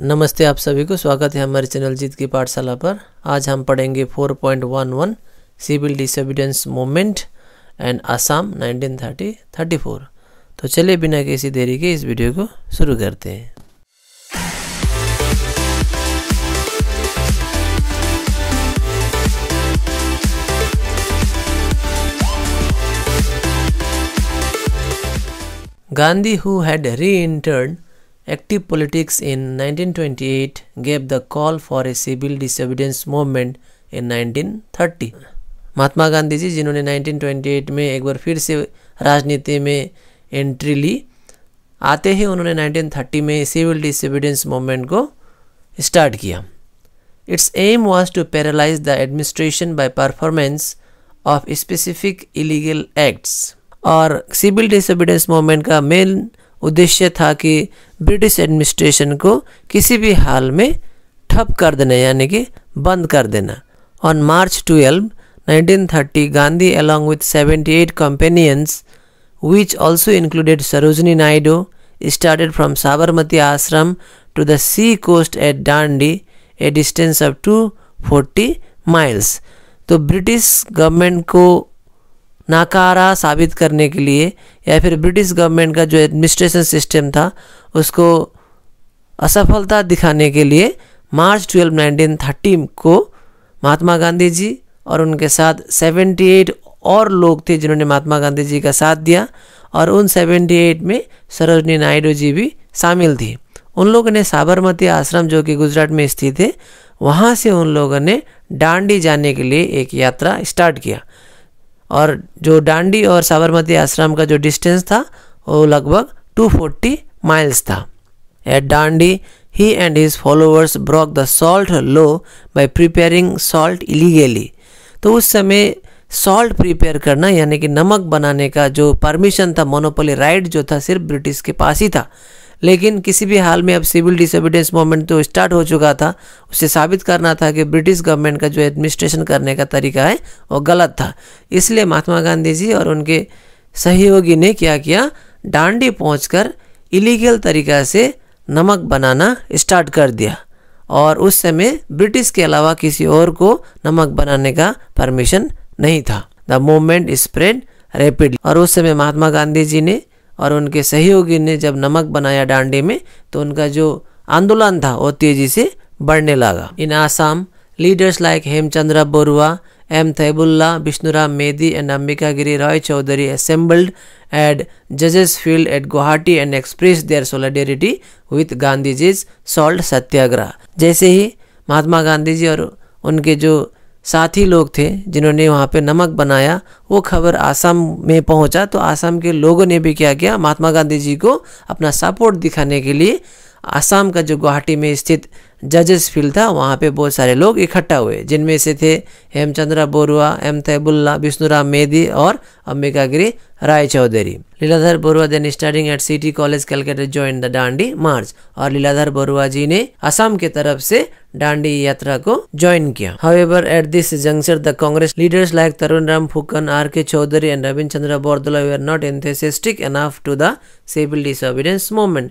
नमस्ते आप सभी को स्वागत है हमारे चैनल जीत की पाठशाला पर आज हम पढ़ेंगे 4.11 civil disobedience movement and Assam 1930 34 तो चलिए बिना किसी देरी के इस वीडियो को शुरू करते हैं Gandhi who had reentered active politics in 1928 gave the call for a civil disobedience movement in 1930 Mahatma Gandhi ji जिन्होंने 1928 में एक बार फिर से राजनीति में एंट्री ली आते ही उन्होंने 1930 में सिविल डिसोबीडियंस मूवमेंट को स्टार्ट किया its aim was to paralyse the administration by performance of specific illegal acts और सिविल डिसबिडेंस मूवमेंट का मेन उद्देश्य था कि ब्रिटिश एडमिनिस्ट्रेशन को किसी भी हाल में ठप कर देना यानी कि बंद कर देना on March twelve 1930 Gandhi along with seventy eight companions which also included Sarojini Naidu started from Sabarmati Ashram to the sea coast at Dandi a distance of two forty miles तो ब्रिटिश गवर्नमेंट को नाकारा साबित करने के लिए या फिर ब्रिटिश गवर्नमेंट का जो एडमिनिस्ट्रेशन सिस्टम था उसको असफलता दिखाने के लिए मार्च ट्वेल्व नाइनटीन थर्टी को महात्मा गांधी जी और उनके साथ सेवेंटी एट और लोग थे जिन्होंने महात्मा गांधी जी का साथ दिया और उन सेवेंटी एट में सरोजनी नायडू जी भी शामिल थी उन लोगों ने साबरमती आश्रम जो कि गुजरात में स्थित है वहाँ से उन लोगों ने डांडी जाने के लिए एक यात्रा स्टार्ट किया और जो डांडी और साबरमती आश्रम का जो डिस्टेंस था वो लगभग 240 माइल्स था at Dandi he and his followers broke the salt law by preparing salt illegally तो उस समय सॉल्ट प्रिपेयर करना यानी कि नमक बनाने का जो परमिशन था मोनोपोली राइट जो था सिर्फ ब्रिटिश के पास ही था लेकिन किसी भी हाल में अब सिविल डिसोबीडियंस मूवमेंट तो स्टार्ट हो चुका था उसे साबित करना था कि ब्रिटिश गवर्नमेंट का जो एडमिनिस्ट्रेशन करने का तरीका है वो गलत था इसलिए महात्मा गांधी जी और उनके सहयोगी ने क्या किया डांडी पहुँच इलीगल तरीका से नमक बनाना स्टार्ट कर दिया और उस समय ब्रिटिश के अलावा किसी और को नमक बनाने का परमिशन नहीं था द मूवमेंट स्प्रेड रेपिडली और उस समय महात्मा गांधी जी ने और उनके सहयोगी ने जब नमक बनाया डांडे में तो उनका जो आंदोलन था वो तेजी से बढ़ने लगा in Assam leaders like Hemchandra Barua M Taibulla Bishnuram Medhi and Ambikagiri Roy Chaudhari assembled जजेस field at Guwahati and express there their solidarity Gandhi Gandhiji's salt satyagraha जैसे ही महात्मा गांधी जी और उनके जो साथी लोग थे जिन्होंने वहाँ पे नमक बनाया वो खबर आसाम में पहुँचा तो आसाम के लोगों ने भी क्या किया महात्मा गांधी जी को अपना सपोर्ट दिखाने के लिए आसाम का जो गुवाहाटी में स्थित जजेस फील्ड था वहाँ पे बहुत सारे लोग इकट्ठा हुए जिनमें से थे हेमचंद्रा बोरुआ एम तैबुल्ला विष्णुराम मेदी और Ambikagiri Rai Chaudhari Liladhar Barua then starting at city college Calcutta join the Dandi march और लीलाधर बोरुआ जी ने असम की तरफ से डांडी यात्रा को ज्वाइन किया however at this junction the Congress leaders like Tarun Ram Phukan R K Chaudhari and Rabindra Chandra Bordoloi not enthusiastic enough to the civil movement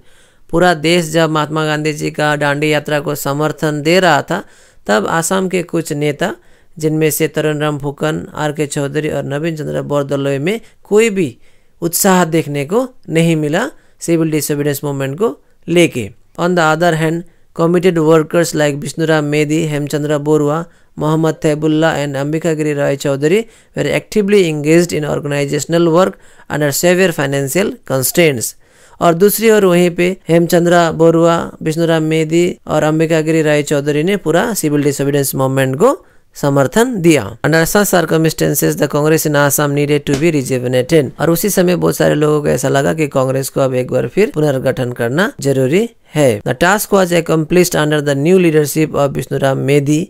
पूरा देश जब महात्मा गांधी जी का डांडी यात्रा को समर्थन दे रहा था तब आसाम के कुछ नेता जिनमें से तरुण राम फुकन आर के चौधरी और नवीन चंद्र बोरदलोई में कोई भी उत्साह देखने को नहीं मिला सिविल डिसोबिडेंस मूवमेंट को लेके on the other hand committed workers like Bishnuram Medhi Hemchandra Barua Mohammed Taibulla and Ambikagiri Rai Chaudhari were actively engage in organisational work under severe financial constraints और दूसरी ओर वहीं पे हेमचंद्रा बोरुआ विष्णुराम मेदी और अंबिका गिरी राय चौधरी ने पूरा सिविल डिसोबिडेंस मूवमेंट को समर्थन दिया under such the Congress in Assam needed to be rejuvenated और उसी समय बहुत सारे लोगों को ऐसा लगा कि कांग्रेस को अब एक बार फिर पुनर्गठन करना जरूरी है the task was accomplished under the new leadership of Bishnuram Medhi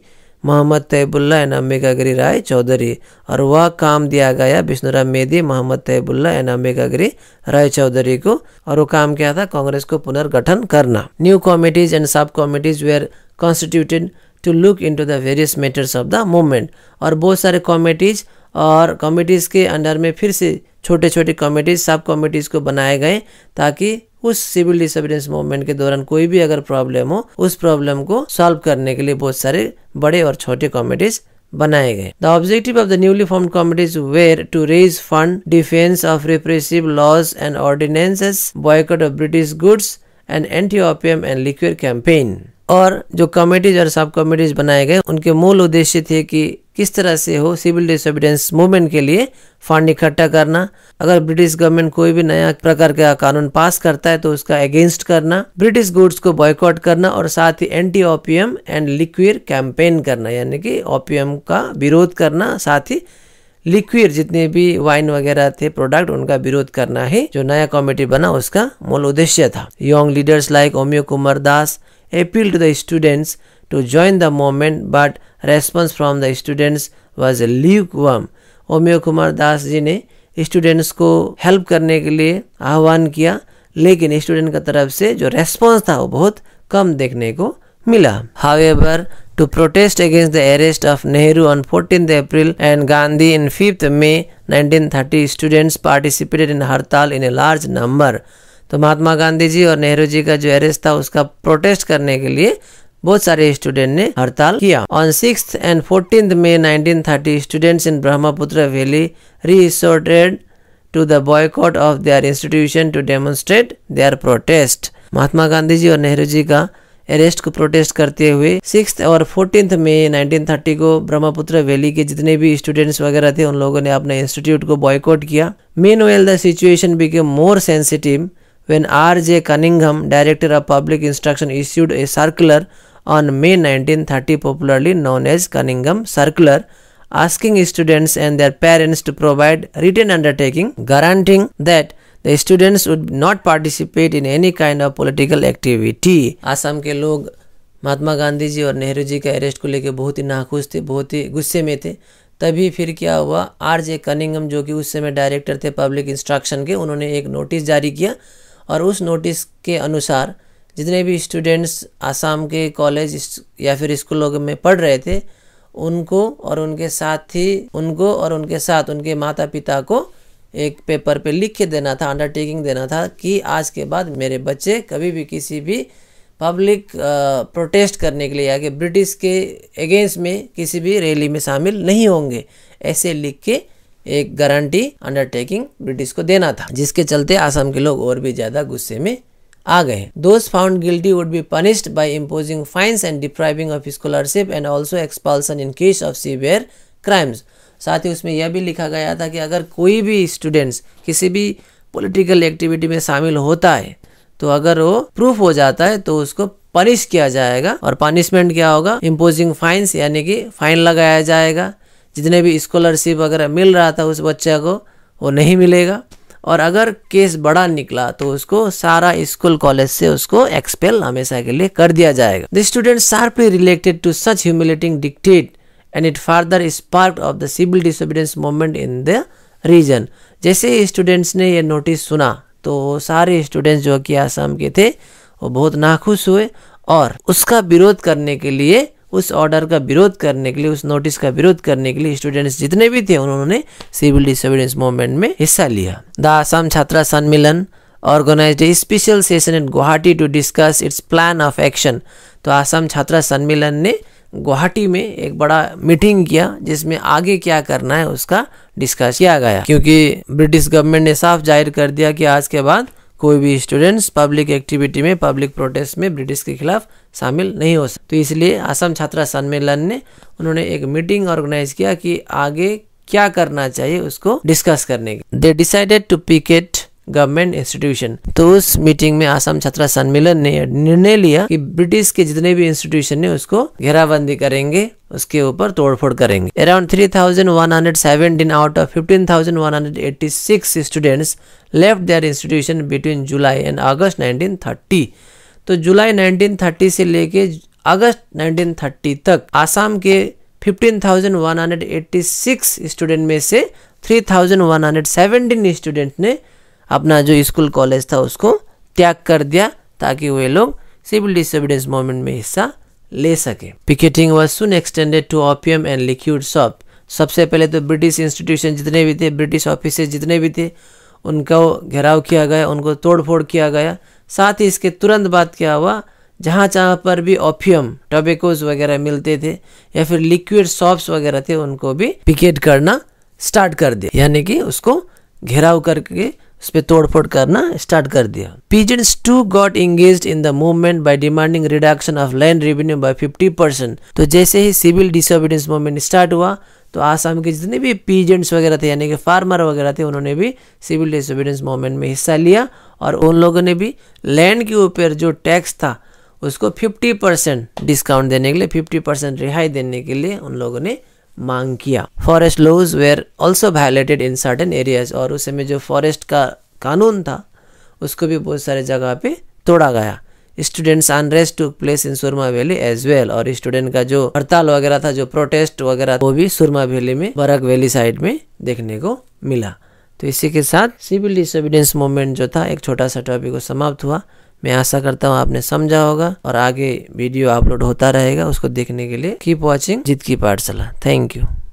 Mohammed Taibulla Ambikagiri Rai Chaudhari और वह काम दिया गया विष्णुराम मेदी मोहम्मद तैबुल्ला एनामेगा गिरी राय चौधरी को और वो काम क्या था कांग्रेस को पुनर्गठन करना new committees and sub committees were constituted to look into the various matters of the movement और बहुत सारे कॉमिटीज और कॉमिटीज के अंडर में फिर से छोटे छोटे कॉमिटीज सब कॉमिटीज को बनाए गए ताकि उस सिविल डिसोबीडियंस मूवमेंट के दौरान कोई भी अगर प्रॉब्लम हो उस प्रॉब्लम को सॉल्व करने के लिए बहुत सारे बड़े और छोटे कॉमेडीज बनाए गए the objective of the newly form committees were to raise fund defence of repressive laws and ordinances boycott of British goods and anti opium and liquor campaign और जो कमेटीज और सब कमेटीज बनाए गए उनके मूल उद्देश्य थे कि किस तरह से हो सिविल डिसोबिडेंस मूवमेंट के लिए फंड इकट्ठा करना अगर ब्रिटिश गवर्नमेंट कोई भी नया प्रकार का कानून पास करता है तो उसका अगेंस्ट करना ब्रिटिश गुड्स को बॉयकॉट करना और साथ ही anti opium and liquor campaign करना यानी कि ओपीएम का विरोध करना साथ ही लिक्विड जितने भी वाइन वगैरह थे प्रोडक्ट उनका विरोध करना ही जो नया कमेटी बना उसका मूल उद्देश्य था young leaders like Omeo Kumar Das appealed to the students to join the movement but response from the students was lukewarm. Omeo Kumar Das ji ने स्टूडेंट्स को हेल्प करने के लिए आह्वान किया लेकिन स्टूडेंट की तरफ से जो रेस्पॉन्स था वो बहुत कम देखने को मिला however to protest against the arrest of Nehru on fourteen April and Gandhi in fifth May 1930 students participated in hartal in a large number तो महात्मा गांधी जी और नेहरू जी का जो अरेस्ट था उसका प्रोटेस्ट करने के लिए बहुत सारे स्टूडेंट ने हड़ताल किया on six and fourteen nineteen thirty students in Brahmaputra valley resorted to the boycott of their institution to demonstrate their protest Mahatma Gandhi ji और नेहरू जी का अरेस्ट को प्रोटेस्ट करते हुए सिक्स और फोर्टीन नाइनटीन 1930 को ब्रह्मपुत्र वैली के जितने भी स्टूडेंट्स वगैरह थे उन लोगों ने अपने इंस्टीट्यूट को बॉयकॉट किया meanwhile the situation became more sensitive when R.J. Cunningham, Director of Public Instruction, issued a circular on May 1930, popularly known as Cunningham Circular, asking students and their parents to provide written undertaking guaranteeing that the students would not participate in any kind of political activity. Assam ke log Mahatma Gandhi ji और नेहरू जी के arrest को लेकर बहुत ही नाखुश थे बहुत ही गुस्से में थे तभी फिर क्या हुआ आर जे कनिंगम जो कि उस समय डायरेक्टर थे पब्लिक इंस्ट्रक्शन के उन्होंने एक नोटिस जारी किया और उस नोटिस के अनुसार जितने भी स्टूडेंट्स आसाम के कॉलेज या फिर स्कूलों में पढ़ रहे थे उनको और उनके साथ ही उनको और उनके साथ उनके माता पिता को एक पेपर पे लिख के देना था अंडरटेकिंग देना था कि आज के बाद मेरे बच्चे कभी भी किसी भी पब्लिक प्रोटेस्ट करने के लिए या कि ब्रिटिश के अगेंस्ट में किसी भी रैली में शामिल नहीं होंगे ऐसे लिख के एक गारंटी अंडरटेकिंग ब्रिटिश को देना था जिसके चलते आसाम के लोग और भी ज्यादा गुस्से में आ गए those found guilty would be punished by imposing fines and depriving of scholarship and also expulsion in case of severe crimes साथ ही उसमें यह भी लिखा गया था कि अगर कोई भी स्टूडेंट्स किसी भी पॉलिटिकल एक्टिविटी में शामिल होता है तो अगर वो प्रूफ हो जाता है तो उसको पनिश किया जाएगा और पनिशमेंट क्या होगा इम्पोजिंग फाइन्स यानी कि फाइन लगाया जाएगा जितने भी स्कॉलरशिप वगैरह मिल रहा था उस बच्चे को वो नहीं मिलेगा और अगर केस बड़ा निकला तो उसको सारा स्कूल कॉलेज से उसको एक्सपेल हमेशा के लिए कर दिया जाएगा the student sharply reacted to such humiliating dictate and it further spark of the civil disobedience movement in the region जैसे स्टूडेंट्स ने ये नोटिस सुना तो सारे स्टूडेंट्स जो कि आसाम के थे वो बहुत नाखुश हुए और उसका विरोध करने के लिए उस ऑर्डर का विरोध करने के लिए उस नोटिस का विरोध करने के लिए स्टूडेंट्स जितने भी थे उन्होंने सिविल डिसोबिडेंस मूवमेंट में हिस्सा लिया the Assam Chhatra Sammelan organise a special session in Guwahati to discuss its plan of action तो आसाम छात्रा सम्मेलन ने गुवाहाटी में एक बड़ा मीटिंग किया जिसमें आगे क्या करना है उसका डिस्कस किया गया क्योंकि ब्रिटिश गवर्नमेंट ने साफ जाहिर कर दिया कि आज के बाद कोई भी स्टूडेंट्स पब्लिक एक्टिविटी में पब्लिक प्रोटेस्ट में ब्रिटिश के खिलाफ शामिल नहीं हो सकते तो इसलिए असम छात्रा सम्मेलन ने उन्होंने एक मीटिंग ऑर्गेनाइज किया कि आगे क्या करना चाहिए उसको डिस्कस करने की they decided to picket government institution तो उस मीटिंग में आसाम छात्रा सम्मेलन ने निर्णय लिया कि ब्रिटिश के जितने भी इंस्टीट्यूशन ने उसको घेराबंदी करेंगे उसके ऊपर तोड़फोड़ करेंगे around seventeen out of six students left their institution between July and August thirty तो जुलाई थर्टी से लेके अगस्त थर्टी तक आसाम के सिक्स स्टूडेंट में से सेवेंटीन स्टूडेंट ने अपना जो स्कूल कॉलेज था उसको त्याग कर दिया ताकि वे लोग सिविल डिसोबीडियंस मूवमेंट में हिस्सा ले सके picketing was soon extended to opium and liquor shop सबसे पहले तो ब्रिटिश इंस्टीट्यूशन जितने भी थे ब्रिटिश ऑफिस जितने भी थे उनका घेराव किया गया उनको तोड़फोड़ किया गया साथ ही इसके तुरंत बाद क्या हुआ जहाँ जहाँ पर भी ऑफियम टोबेकोज वगैरह मिलते थे या फिर लिक्विड शॉप्स वगैरह थे उनको भी पिकेट करना स्टार्ट कर दिया यानी कि उसको घेराव करके उस पर तोड़फोड़ करना स्टार्ट कर दिया peasants too got engage in the movement by demanding reduction of land revenue by 50 percent तो जैसे ही सिविल डिसोबिडेंस मूवमेंट स्टार्ट हुआ तो आसाम के जितने भी पीजेंट्स वगैरह थे यानी कि फार्मर वगैरह थे उन्होंने भी सिविल डिसोबिडेंस मूवमेंट में हिस्सा लिया और उन लोगों ने भी लैंड के ऊपर जो टैक्स था उसको 50 परसेंट डिस्काउंट देने के लिए 50 परसेंट रिहाई देने के लिए उन लोगों ने मांग किया forest laws were also violated in certain areas और उस समय जो फॉरेस्ट का कानून था उसको भी बहुत सारे जगह पे तोड़ा गया students unrest took place in Surma valley as well और स्टूडेंट का जो हड़ताल वगैरह था जो प्रोटेस्ट वगैरह वो भी सुरमा वैली में बरक वैली साइड में देखने को मिला तो इसी के साथ सिविल डिसोबिडेंस मूवमेंट जो था एक छोटा सा टॉपिक को समाप्त हुआ मैं आशा करता हूँ आपने समझा होगा और आगे वीडियो अपलोड होता रहेगा उसको देखने के लिए कीप वॉचिंग जीत की पाठशाला थैंक यू